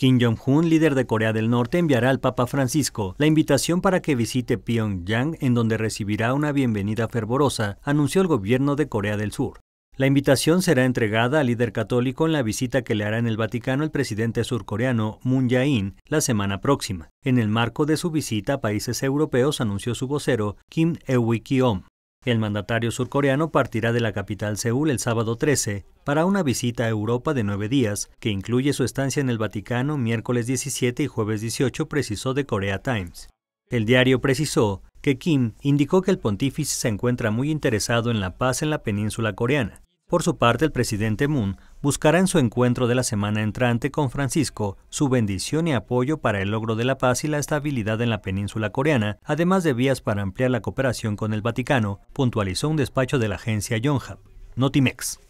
Kim Jong-un, líder de Corea del Norte, enviará al Papa Francisco la invitación para que visite Pyongyang, en donde recibirá una bienvenida fervorosa, anunció el gobierno de Corea del Sur. La invitación será entregada al líder católico en la visita que le hará en el Vaticano el presidente surcoreano Moon Jae-in la semana próxima. En el marco de su visita a países europeos anunció su vocero Kim Ewi-kyom. El mandatario surcoreano partirá de la capital Seúl el sábado 13 para una visita a Europa de nueve días, que incluye su estancia en el Vaticano miércoles 17 y jueves 18, precisó de Korea Times. El diario precisó que Kim indicó que el pontífice se encuentra muy interesado en la paz en la península coreana. Por su parte, el presidente Moon buscará en su encuentro de la semana entrante con Francisco su bendición y apoyo para el logro de la paz y la estabilidad en la península coreana, además de vías para ampliar la cooperación con el Vaticano, puntualizó un despacho de la agencia Yonhap, Notimex.